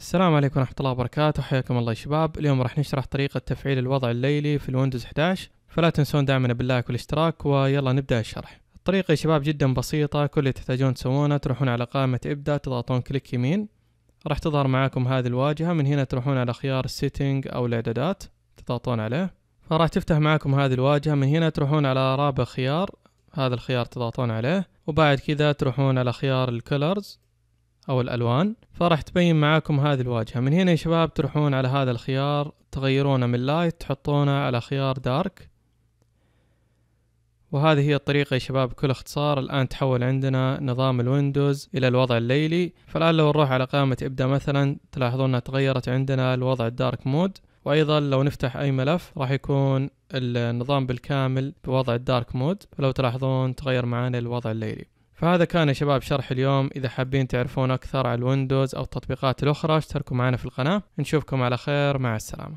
السلام عليكم ورحمة الله وبركاته حياكم الله يا شباب اليوم راح نشرح طريقة تفعيل الوضع الليلي في الويندوز 11 فلا تنسون دعمنا باللايك والاشتراك ويلا نبدأ الشرح الطريقة يا شباب جدا بسيطة كل اللي تحتاجون تسوونه تروحون على قائمة ابدأ تضغطون كليك يمين راح تظهر معاكم هذه الواجهة من هنا تروحون على خيار السيتنج او الاعدادات تضغطون عليه فراح تفتح معاكم هذه الواجهة من هنا تروحون على رابع خيار هذا الخيار تضغطون عليه وبعد كذا تروحون على خيار الكولرز او الالوان فراح تبين معاكم هذه الواجهه من هنا يا شباب تروحون على هذا الخيار تغيرونه من لايت تحطونه على خيار دارك وهذه هي الطريقة يا شباب بكل اختصار الآن تحول عندنا نظام الويندوز إلى الوضع الليلي فالآن لو نروح على قائمة إبدأ مثلا تلاحظون أنها تغيرت عندنا الوضع الدارك مود وأيضا لو نفتح أي ملف راح يكون النظام بالكامل بوضع الدارك مود فلو تلاحظون تغير معانا الوضع الليلي فهذا كان يا شباب شرح اليوم إذا حابين تعرفون أكثر على الويندوز أو التطبيقات الأخرى اشتركوا معنا في القناة نشوفكم على خير مع السلامة